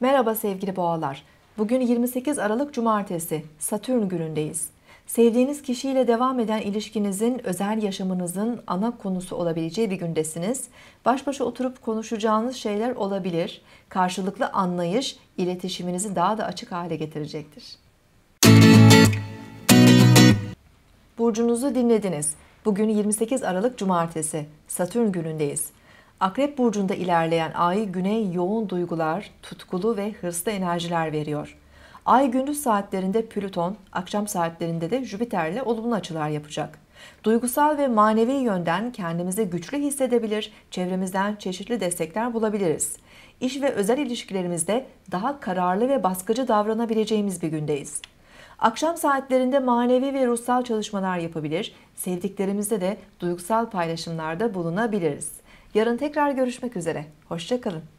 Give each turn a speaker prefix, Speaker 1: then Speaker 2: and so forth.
Speaker 1: Merhaba sevgili boğalar. Bugün 28 Aralık Cumartesi, Satürn günündeyiz. Sevdiğiniz kişiyle devam eden ilişkinizin, özel yaşamınızın ana konusu olabileceği bir gündesiniz. Baş başa oturup konuşacağınız şeyler olabilir. Karşılıklı anlayış, iletişiminizi daha da açık hale getirecektir. Burcunuzu dinlediniz. Bugün 28 Aralık Cumartesi, Satürn günündeyiz. Akrep burcunda ilerleyen ay güney yoğun duygular, tutkulu ve hırslı enerjiler veriyor. Ay gündüz saatlerinde Plüton, akşam saatlerinde de Jüpiter ile olumlu açılar yapacak. Duygusal ve manevi yönden kendimizi güçlü hissedebilir, çevremizden çeşitli destekler bulabiliriz. İş ve özel ilişkilerimizde daha kararlı ve baskıcı davranabileceğimiz bir gündeyiz. Akşam saatlerinde manevi ve ruhsal çalışmalar yapabilir, sevdiklerimizde de duygusal paylaşımlarda bulunabiliriz. Yarın tekrar görüşmek üzere. Hoşçakalın.